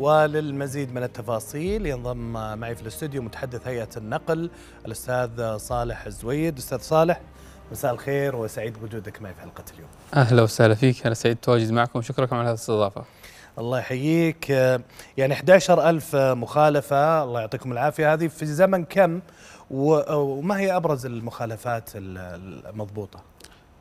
وللمزيد من التفاصيل ينضم معي في الاستوديو متحدث هيئه النقل الاستاذ صالح الزويد استاذ صالح مساء الخير وسعيد بوجودك معي في حلقه اليوم اهلا وسهلا فيك انا سعيد تواجد معكم شكرا على هذه الاستضافه الله يحييك يعني 11000 مخالفه الله يعطيكم العافيه هذه في زمن كم وما هي ابرز المخالفات المضبوطه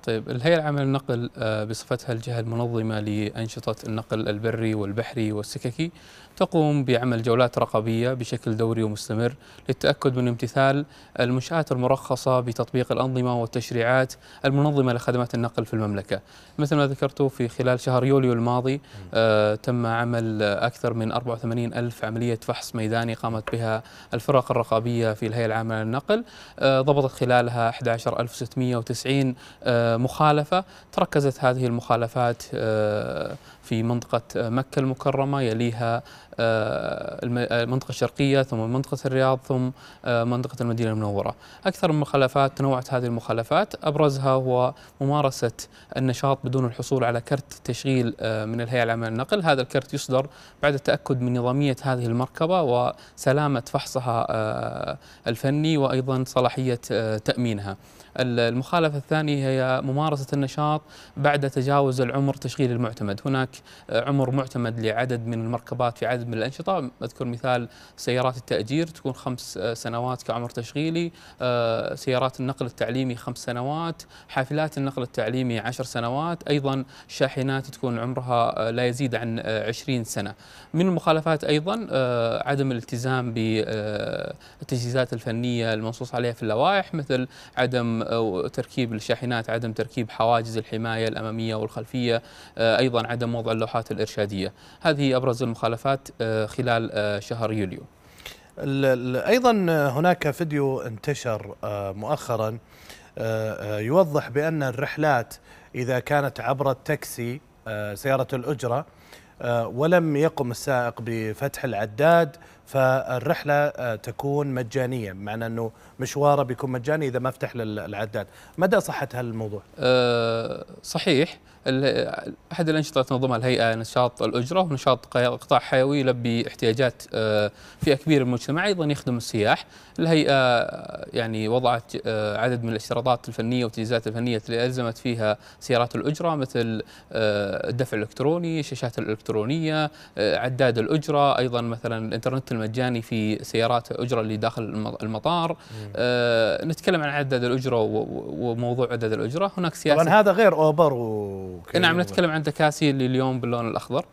طيب الهيئة العامة للنقل آه، بصفتها الجهة المنظمة لأنشطة النقل البري والبحري والسككي تقوم بعمل جولات رقابية بشكل دوري ومستمر للتأكد من امتثال المنشآت المرخصة بتطبيق الأنظمة والتشريعات المنظمة لخدمات النقل في المملكة مثل ما ذكرت في خلال شهر يوليو الماضي آه، تم عمل أكثر من 84 ألف عملية فحص ميداني قامت بها الفرق الرقابية في الهيئة العامة للنقل آه، ضبطت خلالها 11690 مخالفة تركزت هذه المخالفات آه، في منطقة آه، مكة المكرمة يليها آه، المنطقة الشرقية ثم منطقة الرياض ثم منطقة المدينة المنورة أكثر من مخالفات تنوعت هذه المخالفات أبرزها هو ممارسة النشاط بدون الحصول على كرت تشغيل من الهيئة العامة للنقل هذا الكرت يصدر بعد التأكد من نظامية هذه المركبة وسلامة فحصها الفني وأيضا صلاحية تأمينها المخالفة الثانية هي ممارسة النشاط بعد تجاوز العمر تشغيل المعتمد هناك عمر معتمد لعدد من المركبات في عدد من الأنشطة أذكر مثال سيارات التأجير تكون خمس سنوات كعمر تشغيلي آه، سيارات النقل التعليمي خمس سنوات حافلات النقل التعليمي عشر سنوات أيضا شاحنات تكون عمرها آه، لا يزيد عن آه، عشرين سنة من المخالفات أيضا عدم الالتزام بالتجهيزات الفنية المنصوص عليها في اللوائح مثل عدم تركيب الشاحنات عدم تركيب حواجز الحماية الأمامية والخلفية آه، أيضا عدم وضع اللوحات الإرشادية هذه أبرز المخالفات آه، خلال آه، شهر يوليو ايضا هناك فيديو انتشر مؤخرا يوضح بان الرحلات اذا كانت عبر التاكسي سياره الاجره ولم يقم السائق بفتح العداد فالرحله آه، تكون مجانيه بمعنى انه مشواره بيكون مجاني اذا ما فتح للعداد مدى صحه الموضوع؟ أه صحيح احد الانشطه اللي تنظمها الهيئه نشاط الاجره ونشاط قطاع حيوي يلبي احتياجات آه، فئه كبيره من المجتمع ايضا يخدم السياح الهيئه آه، يعني وضعت عدد من الاشتراطات الفنيه والتجهيزات الفنيه اللي الزمت فيها سيارات الاجره مثل الدفع الالكتروني الشاشات الالكترونيه عداد الاجره ايضا مثلا الانترنت المجاني في سيارات أجرة اللي داخل المطار آه نتكلم عن عدد الأجرة وموضوع عدد الأجرة هناك سياسة طبعا هذا غير أوبر وكريم نعم نتكلم عن تكاسي اللي اليوم باللون الأخضر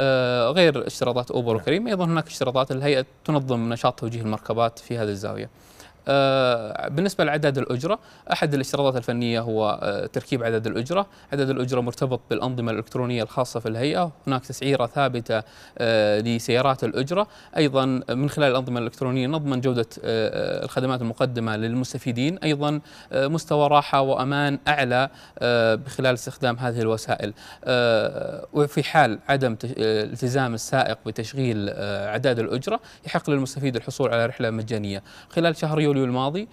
آه غير اشتراطات أوبر نعم. وكريم أيضا هناك اشتراطات الهيئة تنظم نشاط توجيه المركبات في هذه الزاوية آه، بالنسبة لعدد الأجرة أحد الاشتراطات الفنية هو آه، تركيب عدد الأجرة عدد الأجرة مرتبط بالأنظمة الإلكترونية الخاصة في الهيئة هناك تسعيرة ثابتة آه، لسيارات الأجرة أيضا من خلال الأنظمة الإلكترونية نضمن جودة الخدمات المقدمة للمستفيدين أيضا مستوى راحة وأمان أعلى بخلال استخدام هذه الوسائل وفي حال عدم التزام السائق بتشغيل عداد الأجرة يحق للمستفيد الحصول على رحلة مجانية خلال شهر يوليو يوليو الماضي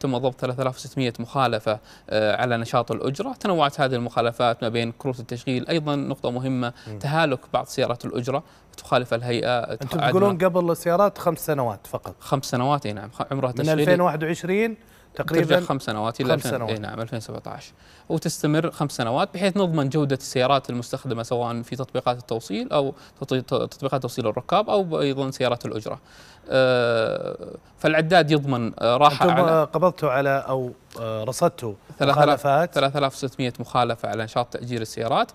تم آه، ضبط 3600 مخالفة آه، على نشاط الأجرة تنوعت هذه المخالفات ما بين كروت التشغيل أيضا نقطة مهمة تهالك بعض سيارات الأجرة تخالف الهيئة أنتم تقولون قبل السيارات خمس سنوات فقط خمس سنوات اي نعم عمرها تشغيل من 2021 تقريبا ترجع خمس سنوات الى خمس سنوات. إيه نعم 2017 وتستمر خمس سنوات بحيث نضمن جوده السيارات المستخدمه سواء في تطبيقات التوصيل او تطبيقات توصيل الركاب او ايضا سيارات الاجره. آه، فالعداد يضمن آه، راحه على قبضته على او آه، رصدته مخالفات 3600 مخالفه على نشاط تاجير السيارات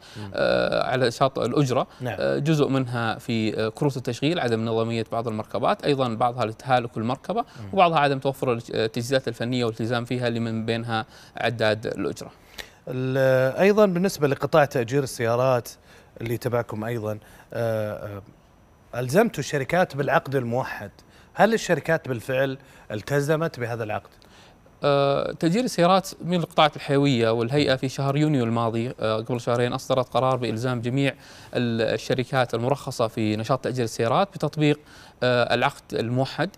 على نشاط الاجره نعم. جزء منها في كروت التشغيل عدم نظاميه بعض المركبات ايضا بعضها لتهالك المركبه وبعضها عدم توفر التجهيزات الفنيه والتزام فيها اللي من بينها عداد الاجره ايضا بالنسبه لقطاع تاجير السيارات اللي تبعكم ايضا ألزمت الشركات بالعقد الموحد هل الشركات بالفعل التزمت بهذا العقد؟ آه، تدير السيارات من القطاعات الحيوية والهيئة في شهر يونيو الماضي آه، قبل شهرين أصدرت قرار بإلزام جميع الشركات المرخصة في نشاط تأجير السيارات بتطبيق آه، العقد الموحد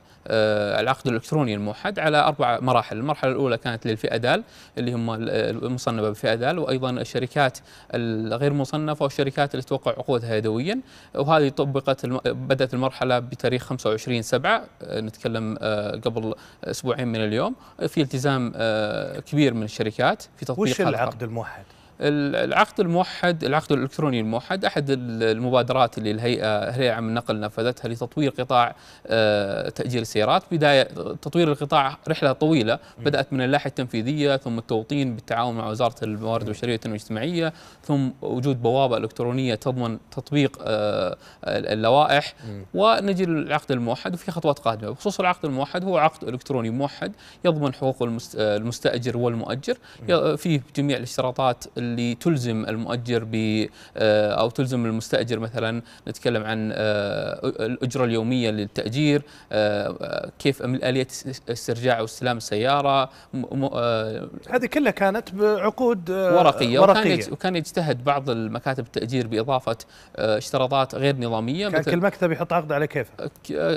العقد الالكتروني الموحد على اربع مراحل، المرحله الاولى كانت للفئه دال اللي هم المصنفه بفئه دال وايضا الشركات الغير مصنفه والشركات اللي توقع عقودها يدويا وهذه طبقت بدات المرحله بتاريخ 25 7 نتكلم قبل اسبوعين من اليوم في التزام آه، كبير من الشركات في تطبيق وش العقد الموحد؟ العقد الموحد العقد الالكتروني الموحد احد المبادرات اللي الهيئه الهيئه عم النقل نفذتها لتطوير قطاع آه، تاجير السيارات بدايه تطوير القطاع رحله طويله بدات من اللائحه التنفيذيه ثم التوطين بالتعاون مع وزاره الموارد البشريه والاجتماعيه ثم وجود بوابه الكترونيه تضمن تطبيق آه، اللوائح ونجي للعقد الموحد وفي خطوات قادمه بخصوص العقد الموحد هو عقد الكتروني موحد يضمن حقوق المستاجر والمؤجر فيه جميع الاشتراطات اللي تلزم المؤجر ب آه، او تلزم المستاجر مثلا نتكلم عن آه، الاجره اليوميه للتاجير آه، كيف اليه استرجاع واستلام السياره هذه كلها كانت بعقود ورقيه, ورقية. وكان, يجتهد بعض المكاتب التأجير بإضافة اشتراطات غير نظامية كان كل مكتب يحط عقد على كيفه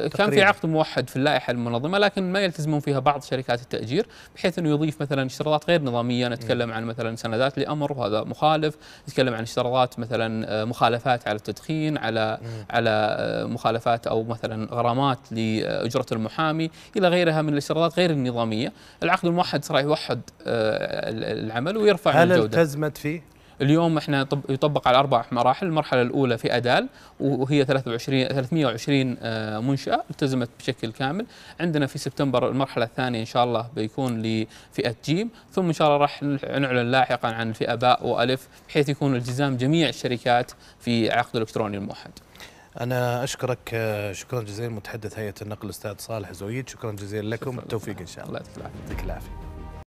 كان في عقد موحد في اللائحة المنظمة لكن ما يلتزمون فيها بعض شركات التأجير بحيث أنه يضيف مثلا اشتراطات غير نظامية نتكلم عن مثلا سندات لأمر التجارب هذا مخالف يتكلم عن اشتراطات مثلا آه، مخالفات على التدخين على على آه، مخالفات او مثلا غرامات لاجره المحامي الى غيرها من الاشتراطات غير النظاميه العقد الموحد صار يوحد آه، العمل ويرفع هل الجوده هل التزمت فيه اليوم احنا يطبق على اربع مراحل، المرحله الاولى في ادال وهي 23 320 آه، منشاه التزمت بشكل كامل، عندنا في سبتمبر المرحله الثانيه ان شاء الله بيكون لفئه جيم، ثم ان شاء الله راح نعلن لاحقا عن فئه باء والف بحيث يكون التزام جميع الشركات في عقد الالكتروني الموحد. انا اشكرك آه، شكرا جزيلا متحدث هيئه النقل الاستاذ صالح زويد شكرا جزيلا لكم التوفيق ان شاء الله الله يعطيك العافيه